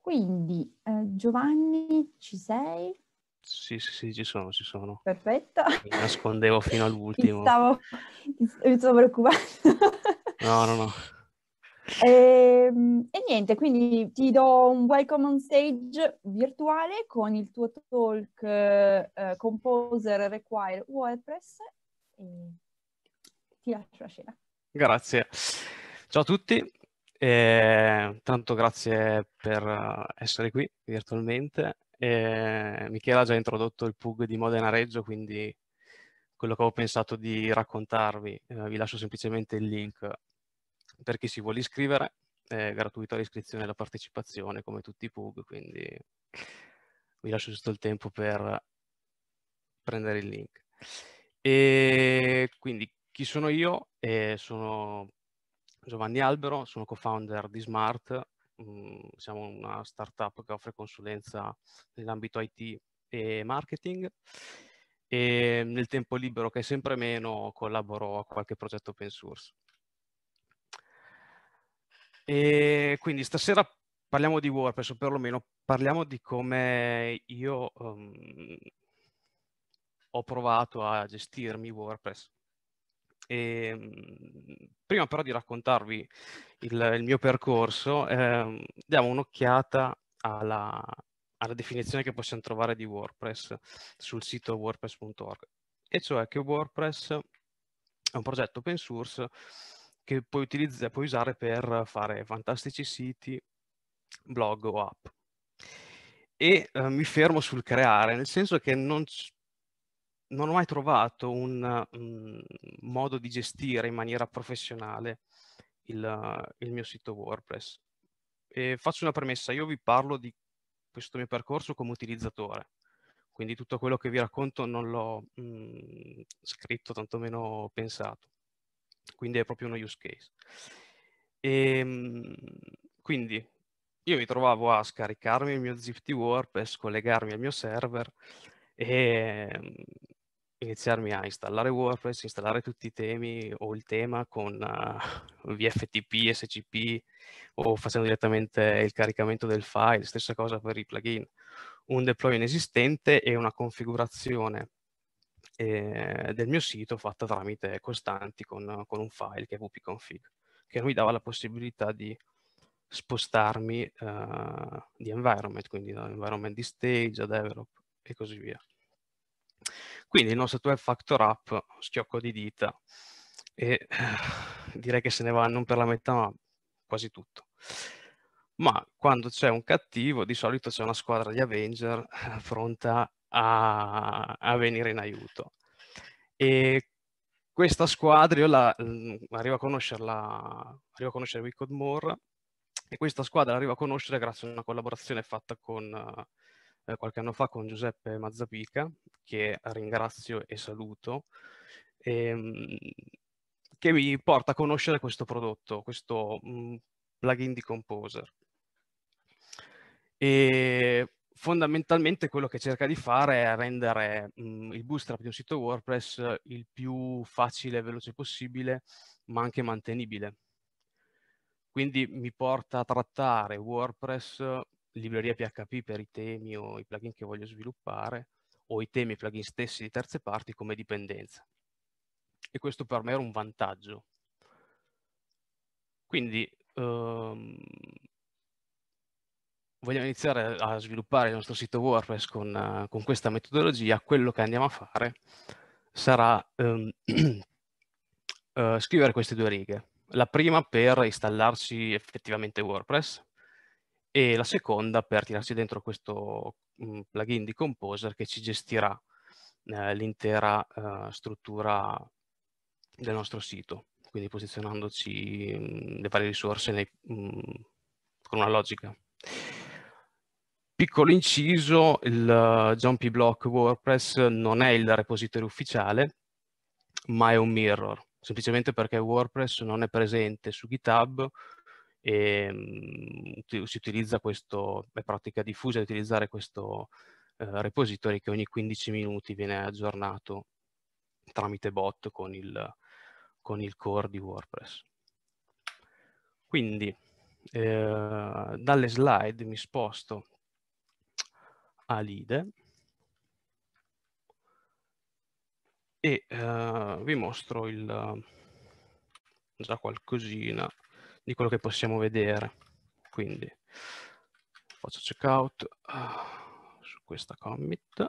Quindi eh, Giovanni, ci sei? Sì, sì, sì, ci sono, ci sono. Perfetto. Mi nascondevo fino all'ultimo. Ti stavo, ti stavo preoccupando. No, no, no. E, ehm, e, niente, quindi ti do un welcome on stage virtuale con il tuo talk uh, Composer Require WordPress e ti lascio la scena. Grazie. Ciao a tutti, e, eh, tanto grazie per eh, essere qui virtualmente. E, Michela ha già introdotto il PUG di Modena Reggio, quindi quello che ho pensato di raccontarvi, eh, vi lascio semplicemente il link per chi si vuole iscrivere, è gratuita l'iscrizione e la partecipazione come tutti i pub, quindi vi lascio giusto il tempo per prendere il link. E quindi chi sono io? Eh, sono Giovanni Albero, sono co-founder di Smart, mm, siamo una startup che offre consulenza nell'ambito IT e marketing e nel tempo libero che è sempre meno collaboro a qualche progetto open source. E quindi stasera parliamo di WordPress, o perlomeno parliamo di come io um, ho provato a gestirmi WordPress. E, um, prima però di raccontarvi il, il mio percorso, eh, diamo un'occhiata alla, alla definizione che possiamo trovare di WordPress sul sito wordpress.org, e cioè che WordPress è un progetto open source che puoi, utilizzare, puoi usare per fare fantastici siti, blog o app. E eh, mi fermo sul creare, nel senso che non, non ho mai trovato un um, modo di gestire in maniera professionale il, il mio sito WordPress. E faccio una premessa, io vi parlo di questo mio percorso come utilizzatore, quindi tutto quello che vi racconto non l'ho mh, mm, scritto, tantomeno pensato quindi è proprio uno use case. E, ehm, quindi io mi trovavo a scaricarmi il mio ZFT WordPress, collegarmi al mio server e ehm, iniziarmi a installare WordPress, installare tutti i temi o il tema con uh, eh, VFTP, SCP o facendo direttamente il caricamento del file, stessa cosa per i plugin, un deploy inesistente e una configurazione eh, del mio sito fatta tramite costanti con, con un file che è wp-config, che mi dava la possibilità di spostarmi eh, di environment, quindi da environment di stage a develop e così via. Quindi il nostro 2 factor app, schiocco di dita, e eh, direi che se ne va non per la metà, ma quasi tutto. Ma quando c'è un cattivo, di solito c'è una squadra di Avenger eh, pronta a, a venire in aiuto. E questa squadra, io la, mm, arrivo, a conoscerla, arrivo a conoscere Wicked Moore e questa squadra arrivo a conoscere grazie a una collaborazione fatta con, eh, qualche anno fa con Giuseppe Mazzapica, che ringrazio e saluto, ehm, che mi porta a conoscere questo prodotto, questo mh, mm, plugin di Composer. E fondamentalmente quello che cerca di fare è rendere mh, mhmm, il bootstrap di un sito WordPress il più facile e veloce possibile, ma anche mantenibile. Quindi mi porta a trattare WordPress, libreria PHP per i temi o i plugin che voglio sviluppare, o i temi e i plugin stessi di terze parti come dipendenza. E questo per me era un vantaggio. Quindi ehm, vogliamo iniziare a sviluppare il nostro sito WordPress con, con questa metodologia, quello che andiamo a fare sarà um, uh, scrivere queste due righe. La prima per installarci effettivamente WordPress e la seconda per tirarci dentro questo um, plugin di Composer che ci gestirà uh, l'intera uh, struttura del nostro sito, quindi posizionandoci um, le varie risorse nei, mm, con una logica. Piccolo inciso, il eh, Jumpy Block WordPress non è il repository ufficiale, ma è un mirror, semplicemente perché WordPress non è presente su GitHub e mm, si utilizza questo, è pratica diffusa di utilizzare questo uh, repository che ogni 15 minuti viene aggiornato tramite bot con il, con il core di WordPress. Quindi eh, dalle slide mi sposto Alide e eh, vi mostro il, eh, già qualcosina di quello che possiamo vedere. Quindi faccio checkout uh, eh, su questa commit.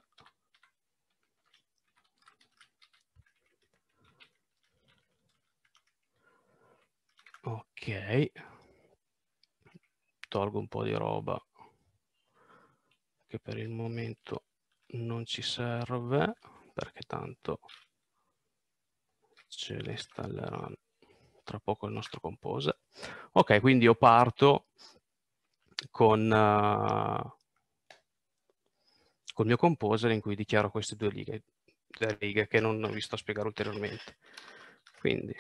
Ok, tolgo un po' di roba che per il momento non ci serve perché tanto ce le installeranno tra poco il nostro compose. Ok, quindi io parto con, uh, col mio composer in cui dichiaro queste due righe, due righe che non vi sto a spiegare ulteriormente. Quindi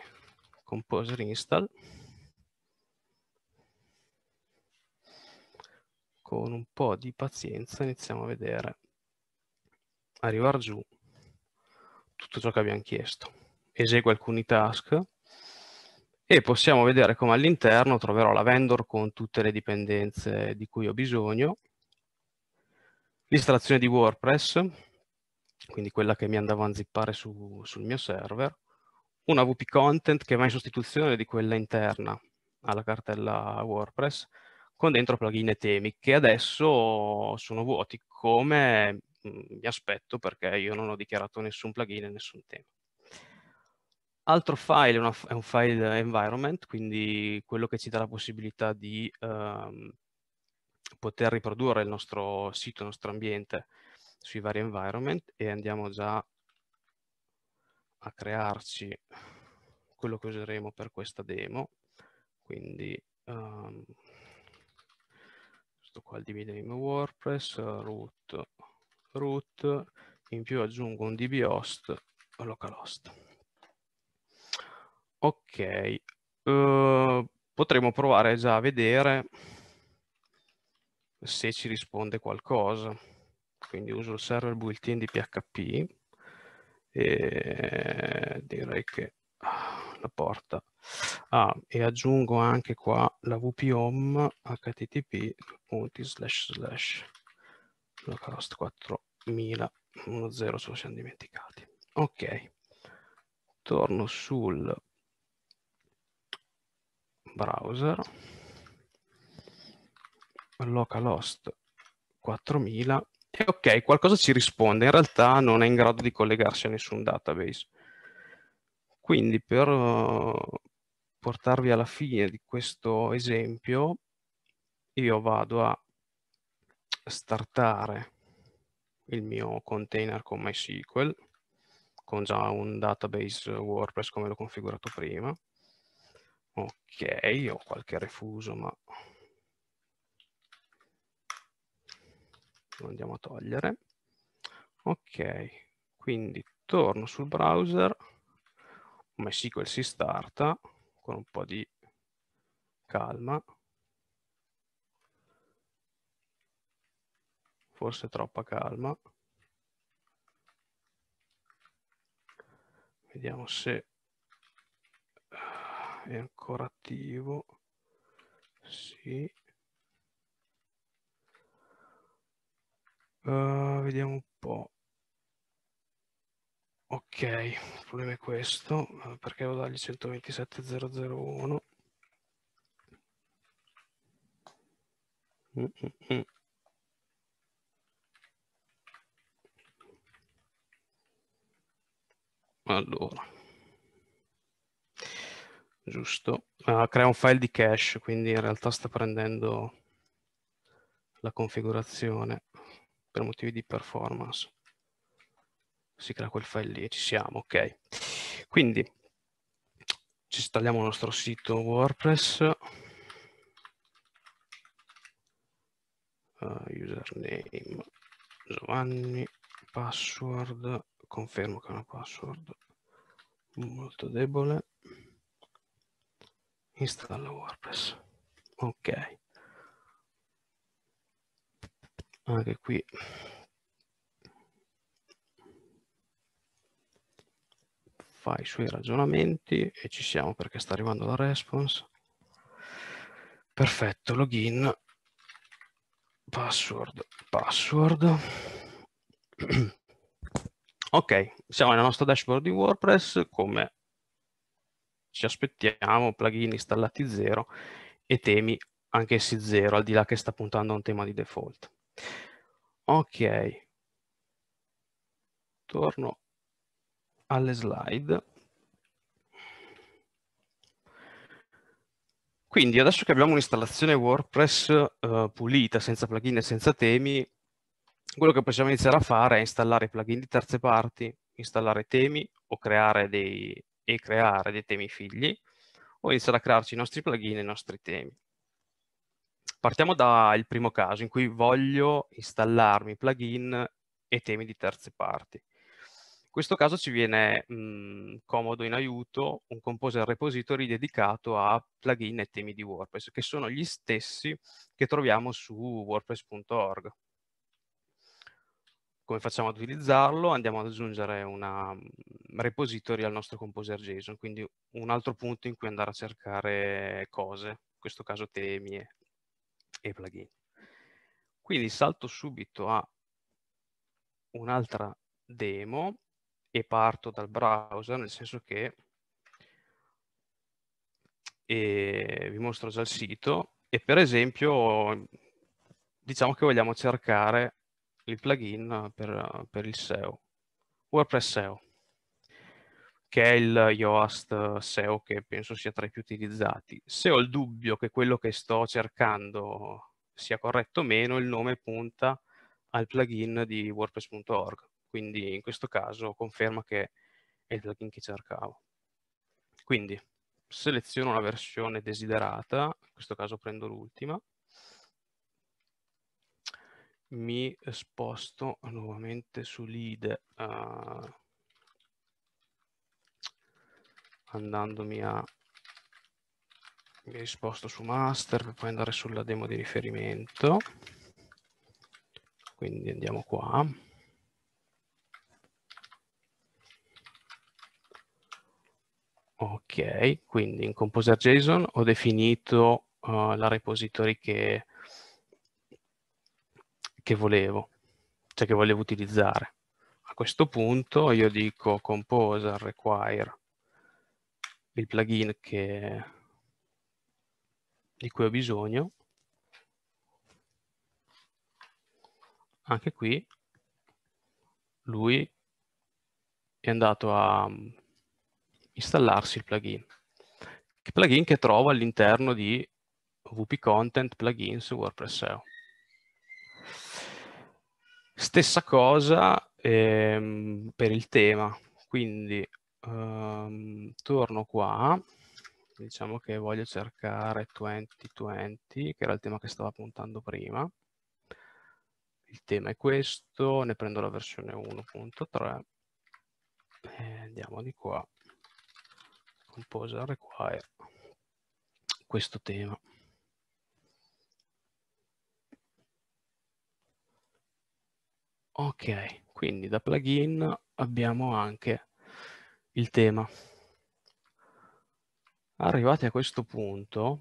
composer install con un po' di pazienza iniziamo a vedere arrivare giù tutto ciò che abbiamo chiesto. Esegue alcuni task e possiamo vedere come all'interno troverò la vendor con tutte le dipendenze di cui ho bisogno, l'installazione di WordPress, quindi quella che mi andavo a zippare su, sul mio server, una VP content che va in sostituzione di quella interna alla cartella WordPress, con dentro plugin e temi che adesso sono vuoti come mm, mi aspetto perché io non ho dichiarato nessun plugin e nessun tema. Altro file una, è un file environment, quindi quello che ci dà la possibilità di ehm, poter riprodurre il nostro sito, il nostro ambiente sui vari environment e andiamo già a crearci quello che useremo per questa demo. Quindi ehm, questo qua divide in WordPress, root, root, in più aggiungo un dbhost localhost. Ok, uh, potremmo provare già a vedere se ci risponde qualcosa. Quindi uso il server built-in di PHP e direi che la porta Ah, e aggiungo anche qua la wp-home http punti slash slash localhost 4000 uno zero se lo siamo dimenticati ok torno sul browser localhost 4000 e ok qualcosa ci risponde in realtà non è in grado di collegarsi a nessun database quindi per portarvi alla fine di questo esempio, io vado a startare il mio container con MySQL, con già un database WordPress come l'ho configurato prima. Ok, ho qualche refuso, ma lo andiamo a togliere. Ok, quindi torno sul browser, MySQL si starta, con un po' di calma. Forse troppa calma. Vediamo se è ancora attivo. Sì. Uh, vediamo un po'. Ok, il problema è questo, perché devo dargli 127.001. Mm, mm, mm. Allora, giusto, uh, crea un file di cache, quindi in realtà sta prendendo la configurazione per motivi di performance si crea quel file lì, e ci siamo, ok. Quindi ci installiamo il nostro sito WordPress, uh, username Giovanni, password, confermo che è una password molto debole, installa WordPress, ok. Anche qui fa i suoi ragionamenti e ci siamo perché sta arrivando la response. Perfetto, login, password, password. ok, siamo nella nostra dashboard di WordPress come ci aspettiamo, plugin installati zero e temi anch'essi zero, al di là che sta puntando a un tema di default. Ok, torno alle slide. Quindi adesso che abbiamo un'installazione WordPress eh, pulita, senza plugin e senza temi, quello che possiamo iniziare a fare è installare plugin di terze parti, installare temi o creare dei, e creare dei temi figli, o iniziare a crearci i nostri plugin e i nostri temi. Partiamo dal primo caso in cui voglio installarmi plugin e temi di terze parti. In questo caso ci viene mh, mhmm, comodo in aiuto un composer repository dedicato a plugin e temi di WordPress, che sono gli stessi che troviamo su wordpress.org. Come facciamo ad utilizzarlo? Andiamo ad aggiungere una mhmm, repository al nostro composer JSON, quindi un altro punto in cui andare a cercare cose, in questo caso temi e, e plugin. Quindi salto subito a un'altra demo e parto dal browser, nel senso che vi mostro già il sito e per esempio diciamo che vogliamo cercare il plugin per, per il SEO, WordPress SEO, che è il Yoast SEO che penso sia tra i più utilizzati. Se ho il dubbio che quello che sto cercando sia corretto o meno, il nome punta al plugin di WordPress.org. Quindi in questo caso conferma che è il plugin che cercavo. Quindi seleziono la versione desiderata, in questo caso prendo l'ultima, mi sposto nuovamente su lead uh, andandomi a mi sposto su master per poi andare sulla demo di riferimento quindi andiamo qua Ok, quindi in composer.json ho definito uh, la repository che, che volevo, cioè che volevo utilizzare. A questo punto io dico composer require il plugin che, di cui ho bisogno. Anche qui lui è andato a installarsi il plugin. Che plugin che trovo all'interno di wp-content plugins WordPress SEO. Stessa cosa ehm, per il tema, quindi ehm, torno qua, diciamo che voglio cercare 2020, che era il tema che stavo puntando prima. Il tema è questo, ne prendo la versione 1.3 e andiamo di qua composer require questo tema. Ok, quindi da plugin abbiamo anche il tema. Arrivati a questo punto,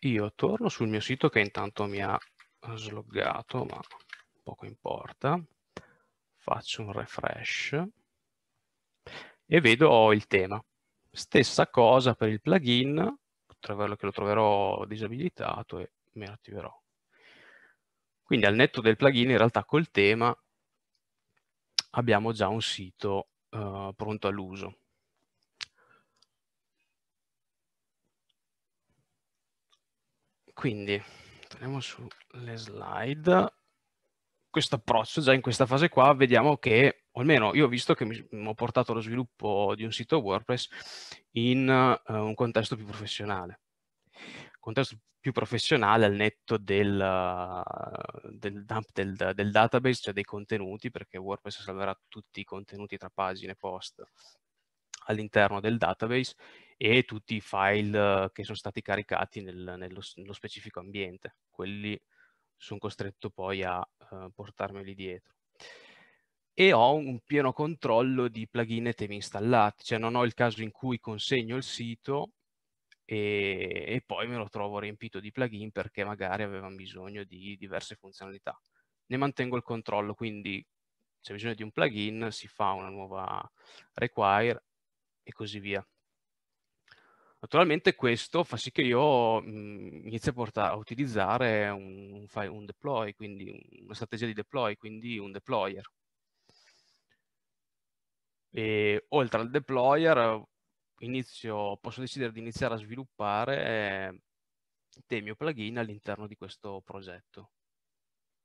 io torno sul mio sito che intanto mi ha sloggato, ma poco importa, faccio un refresh e vedo il tema. Stessa cosa per il plugin, che lo troverò disabilitato e me lo attiverò. Quindi al netto del plugin, in realtà col tema abbiamo già un sito eh, pronto all'uso. Quindi torniamo sulle slide questo approccio, già in questa fase qua, vediamo che, o almeno io ho visto che mi, ho portato lo sviluppo di un sito WordPress in uh, un contesto più professionale. Contesto più professionale al netto del, uh, del dump del, del, database, cioè dei contenuti, perché WordPress salverà tutti i contenuti tra pagine e post all'interno del database e tutti i file eh, che sono stati caricati nel, nello, nello specifico ambiente, quelli sono costretto poi a uh, portarmeli dietro. E ho un pieno controllo di plugin e temi installati, cioè non ho il caso in cui consegno il sito e, e poi me lo trovo riempito di plugin perché magari avevano bisogno di diverse funzionalità. Ne mantengo il controllo, quindi c'è bisogno di un plugin, si fa una nuova require e così via. Naturalmente questo fa sì che io mh, mhmm, inizi a, portare, a utilizzare un, un, un deploy, quindi una strategia di deploy, quindi un deployer. E oltre al deployer inizio, posso decidere di iniziare a sviluppare temi o plugin all'interno di questo progetto.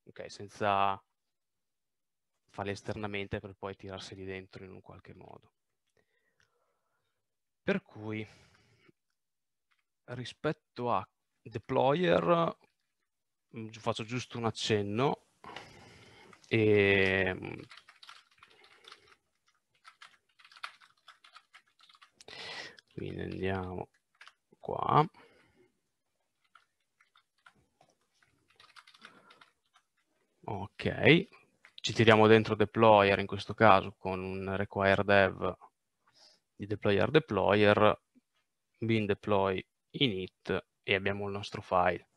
Ok, senza farli esternamente per poi tirarseli dentro in un qualche modo. Per cui rispetto a deployer, mm, faccio giusto un accenno, e ehm, quindi andiamo qua. Ok, ci tiriamo dentro deployer in questo caso con un require dev di deployer deployer, bin deploy init e abbiamo il nostro file.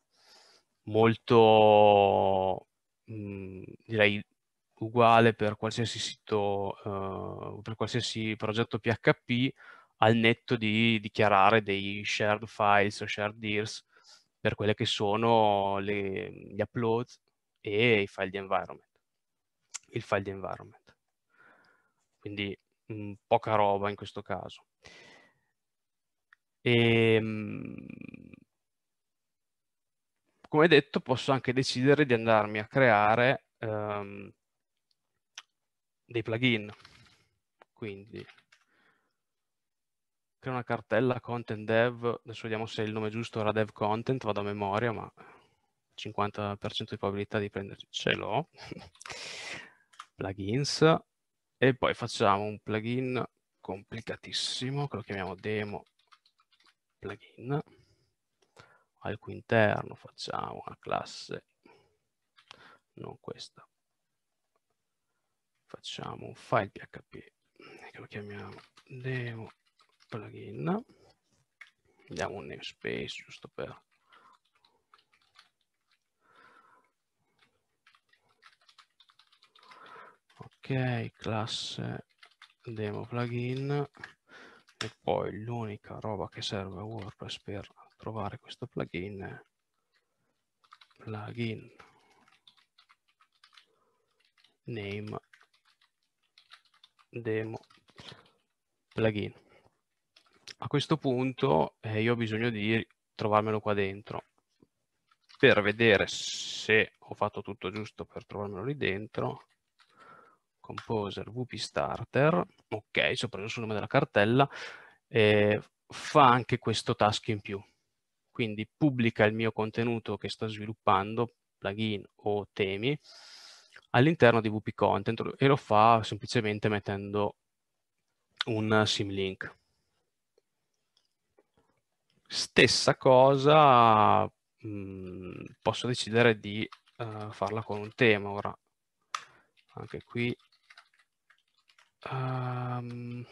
Molto, mh, mm, direi, uguale per qualsiasi sito, uh, per qualsiasi progetto PHP, al netto di dichiarare dei shared files o shared dirs per quelle che sono le, gli upload e i file di environment, il file di environment. Quindi mh, mm, poca roba in questo caso e ehm, come detto posso anche decidere di andarmi a creare um, dei plugin quindi creo una cartella content dev adesso vediamo se il nome giusto era dev content vado a memoria ma 50% di probabilità di prenderci ce l'ho plugins e poi facciamo un plugin complicatissimo che lo chiamiamo demo plugin, al cui interno facciamo una classe, non questa, facciamo un file PHP che lo chiamiamo demo plugin, diamo un namespace giusto per ok classe demo plugin e poi l'unica roba che serve a WordPress per trovare questo plugin è plugin name demo plugin a questo punto eh, io ho bisogno di trovarmelo qua dentro per vedere se ho fatto tutto giusto per trovarmelo lì dentro composer wp starter, ok, ci ho preso sul nome della cartella, eh, fa anche questo task in più. Quindi pubblica il mio contenuto che sto sviluppando, plugin o temi, all'interno di WP Content e lo fa semplicemente mettendo un sim link. Stessa cosa mh, mm, posso decidere di uh, farla con un tema ora. Anche qui Um, ehm,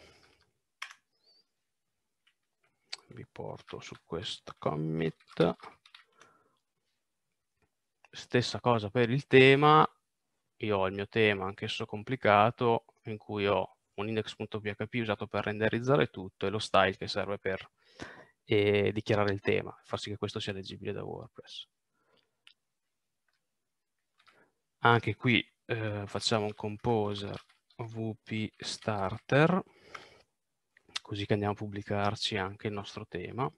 vi porto su questo commit. Stessa cosa per il tema. Io ho il mio tema, anch'esso complicato, in cui ho un index.php usato per renderizzare tutto e lo style che serve per eh, dichiarare il tema, far sì che questo sia leggibile da WordPress. Anche qui eh, facciamo un composer wp starter così che andiamo a pubblicarci anche il nostro tema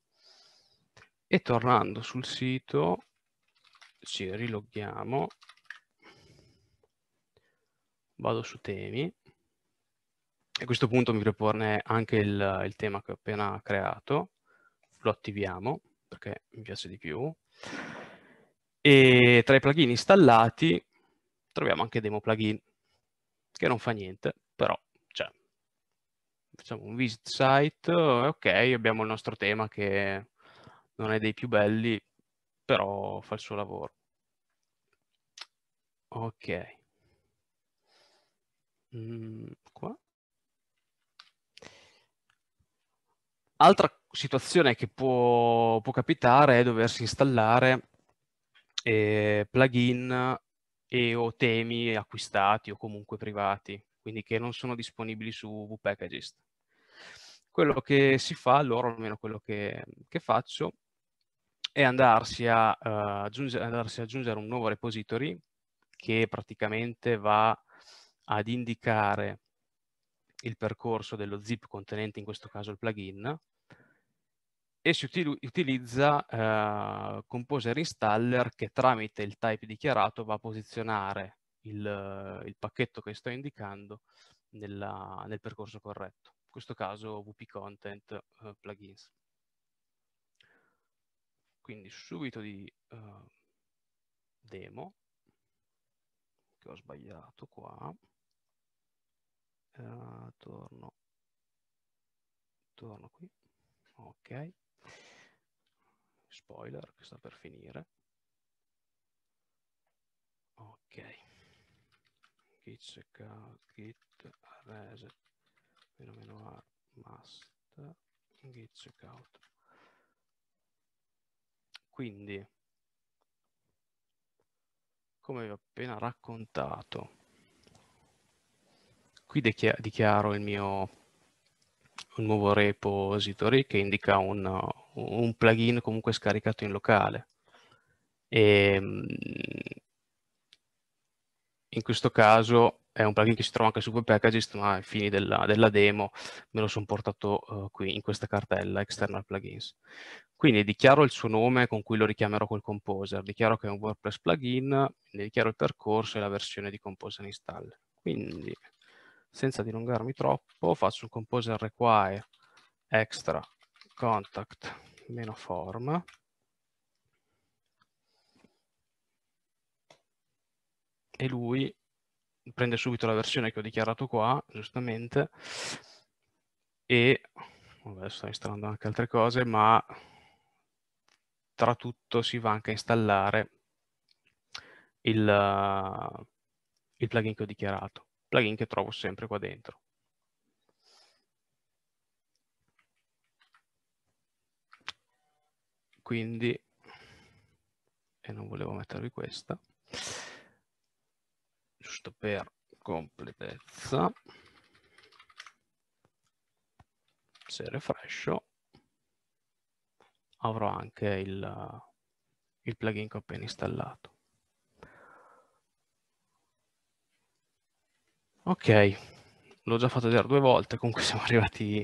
e tornando sul sito ci riloghiamo vado su temi e a questo punto mi propone anche il, il tema che ho appena creato lo attiviamo perché mi piace di più e tra i plugin installati troviamo anche demo plugin che non fa niente, però cioè, facciamo un visit site, eh, ok, abbiamo il nostro tema che non è dei più belli, però fa il suo lavoro. Ok. Mm, qua. Altra situazione che può, può capitare è doversi installare eh, plugin e o temi acquistati o comunque privati, quindi che non sono disponibili su Wpackagist. Quello che si fa, allora, almeno quello che, che faccio, è andarsi a, uh, eh, aggiungere, andarsi ad aggiungere un nuovo repository che praticamente va ad indicare il percorso dello zip contenente in questo caso il plugin e si util utilizza eh, Composer Installer che tramite il type dichiarato va a posizionare il, il pacchetto che sto indicando nella, nel percorso corretto, in questo caso wp-content eh, plugins. Quindi subito di eh, demo, che ho sbagliato qua, eh, torno, torno qui, ok. Spoiler che sta per finire. Ok. Git checkout, git reset, meno meno a must, git checkout. Quindi, come vi ho appena raccontato, qui dichiaro il mio un nuovo repository che indica un, un plugin comunque scaricato in locale. E, ehm, in questo caso è un plugin che si trova anche su WebPackages, ma ai fini della, della demo me lo sono portato uh, qui in questa cartella external plugins. Quindi dichiaro il suo nome con cui lo richiamerò col composer, dichiaro che è un WordPress plugin, ne dichiaro il percorso e la versione di composer install. Quindi senza dilungarmi troppo, faccio un composer require extra contact meno form e lui prende subito la versione che ho dichiarato qua, giustamente, e vabbè, sto installando anche altre cose, ma tra tutto si va anche a installare il, il plugin che ho dichiarato plugin che trovo sempre qua dentro. Quindi, e non volevo mettervi questa, giusto per completezza, se refrescio, avrò anche il, il plugin che ho appena installato. Ok, l'ho già fatto vedere due volte, comunque siamo arrivati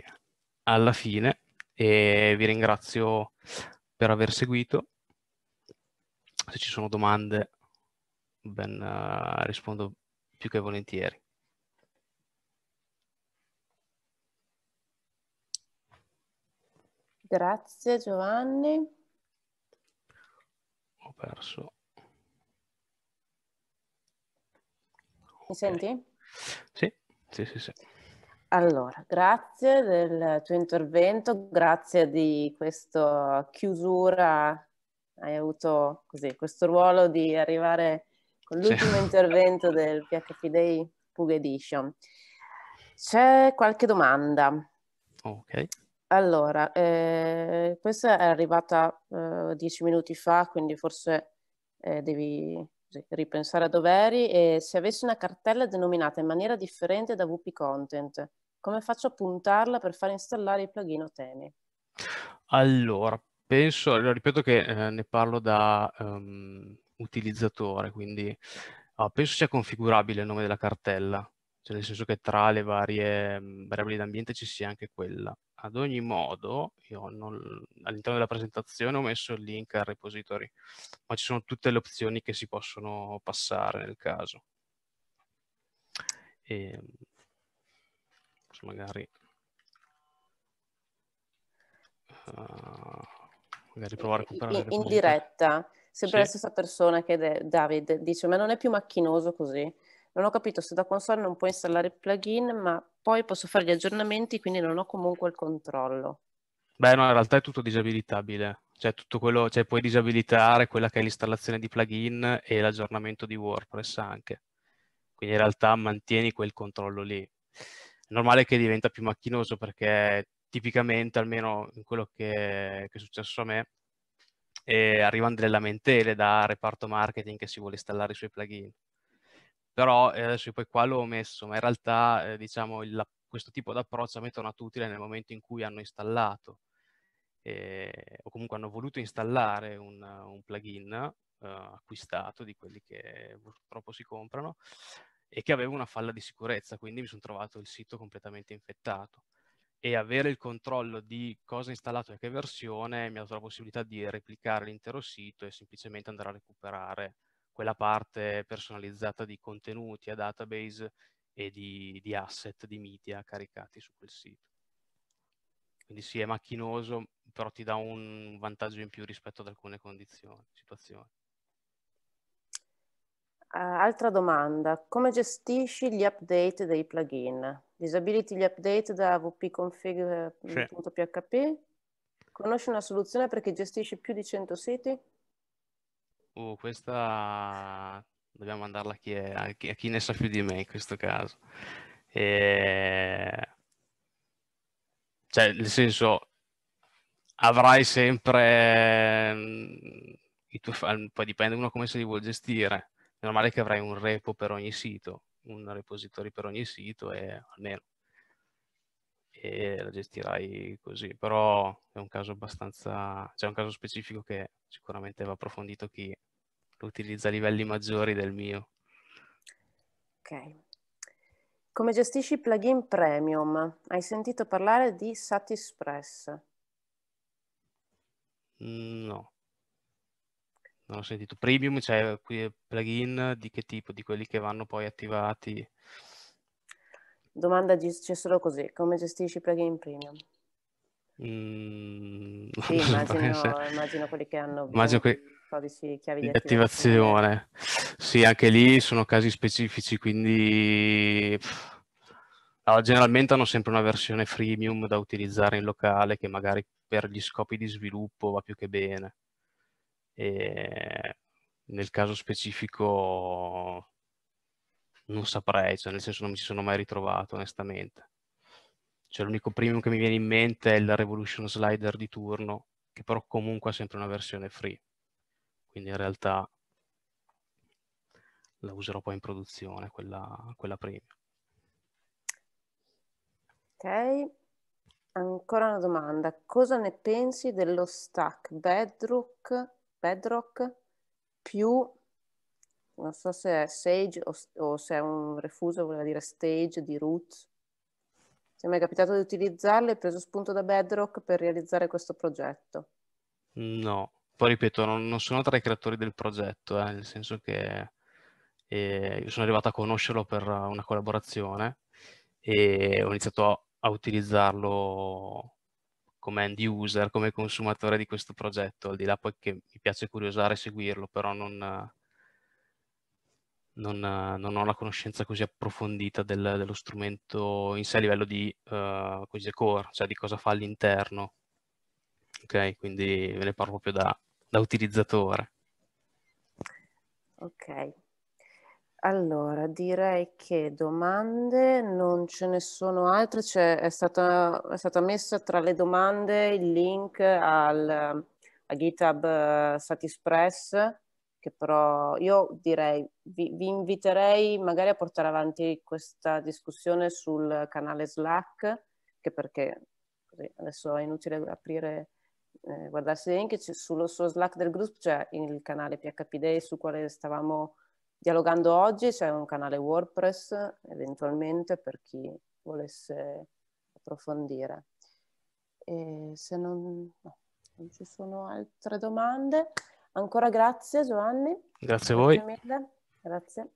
alla fine e vi ringrazio per aver seguito. Se ci sono domande, ben, uh, rispondo più che volentieri. Grazie Giovanni. Ho perso. Mi okay. senti? Sì, sì, sì, sì. Allora, grazie del tuo intervento, grazie di questa chiusura, hai avuto così, questo ruolo di arrivare con l'ultimo sì. intervento del PHP Day Pug Edition. C'è qualche domanda? Ok. Allora, eh, questa è arrivata eh, dieci minuti fa, quindi forse eh, devi ripensare a doveri e se avessi una cartella denominata in maniera differente da WP Content, come faccio a puntarla per far installare il plugin o temi? Allora, penso, ripeto che eh, ne parlo da um, utilizzatore, quindi ah, penso sia configurabile il nome della cartella, cioè nel senso che tra le varie mm, variabili d'ambiente ci sia anche quella ad ogni modo, io non, all'interno della presentazione ho messo il link al repository, ma ci sono tutte le opzioni che si possono passare nel caso. Ehm, e, magari, uh, magari provare a comprare in, in diretta, sempre sì. la stessa persona che de- David dice ma non è più macchinoso così. Non ho capito se da console non puoi installare il plugin, ma poi posso fare gli aggiornamenti, quindi non ho comunque il controllo. Beh, no, in realtà è tutto disabilitabile, cioè tutto quello, cioè puoi disabilitare quella che è l'installazione di plugin e l'aggiornamento di WordPress anche. Quindi in realtà mantieni quel controllo lì. È normale che diventa più macchinoso perché tipicamente, almeno in quello che, che è successo a me, eh, arrivano delle lamentele da reparto marketing che si vuole installare i suoi plugin però eh, adesso poi qua l'ho messo, ma in realtà eh, diciamo il, la, questo tipo di approccio a me è tornato utile nel momento in cui hanno installato eh, o comunque hanno voluto installare un, un plugin eh, acquistato di quelli che purtroppo si comprano e che aveva una falla di sicurezza, quindi mi sono trovato il sito completamente infettato e avere il controllo di cosa è installato e che versione mi ha dato la possibilità di replicare l'intero sito e semplicemente andare a recuperare quella parte personalizzata di contenuti a database e di, di asset, di media caricati su quel sito. Quindi sì, è macchinoso, però ti dà un vantaggio in più rispetto ad alcune condizioni, situazioni. Uh, altra domanda, come gestisci gli update dei plugin? Disabiliti gli update da wp-config.php? Sì. Eh, Conosci una soluzione perché gestisci più di 100 siti? Uh, questa dobbiamo mandarla a chi, è, a chi, a chi ne sa più di me in questo caso. E... Cioè, nel senso, avrai sempre mm, i tuoi poi dipende uno come se li vuole gestire. È normale che avrai un repo per ogni sito, un repository per ogni sito e almeno e la gestirai così, però è un caso abbastanza, c'è cioè un caso specifico che sicuramente va approfondito chi lo utilizza a livelli maggiori del mio. Ok. Come gestisci i plugin premium? Hai sentito parlare di Satispress? Mm, no, non ho sentito. Premium, cioè plugin di che tipo? Di quelli che vanno poi attivati? Domanda c'è solo così, come gestisci i game premium? Mm, sì, immagino, cioè, immagino, quelli che hanno immagino que... chiavi di attivazione. attivazione. Sì, anche lì sono casi specifici, quindi allora, generalmente hanno sempre una versione freemium da utilizzare in locale che magari per gli scopi di sviluppo va più che bene. E nel caso specifico non saprei, cioè nel senso non mi ci sono mai ritrovato onestamente. Cioè l'unico premium che mi viene in mente è il Revolution Slider di turno, che però comunque ha sempre una versione free. Quindi in realtà la userò poi in produzione, quella, quella premium. Ok, ancora una domanda. Cosa ne pensi dello stack Bedrock, bedrock più non so se è Sage o, o se è un refuso, voleva dire Stage di root. Se mi è capitato di utilizzarle, ho preso spunto da Bedrock per realizzare questo progetto? No, poi ripeto, non, non sono tra i creatori del progetto, eh, nel senso che eh, sono arrivato a conoscerlo per una collaborazione e ho iniziato a, a utilizzarlo come end user, come consumatore di questo progetto, al di là poi che mi piace curiosare e seguirlo, però non, non, non, ho la conoscenza così approfondita del, dello strumento in sé a livello di uh, core, cioè di cosa fa all'interno. Ok, quindi ve ne parlo proprio da, da utilizzatore. Ok, allora direi che domande non ce ne sono altre, cioè, è, stata, è stata messa tra le domande il link al, a GitHub eh, Satispress che però io direi, vi, vi, inviterei magari a portare avanti questa discussione sul canale Slack, che perché adesso è inutile aprire, eh, guardarsi i link, sullo, sullo Slack del gruppo c'è il canale PHP Day su quale stavamo dialogando oggi, c'è un canale WordPress eventualmente per chi volesse approfondire. E se non, no, non ci sono altre domande... Ancora grazie Giovanni. Grazie a voi. Grazie mille. Grazie.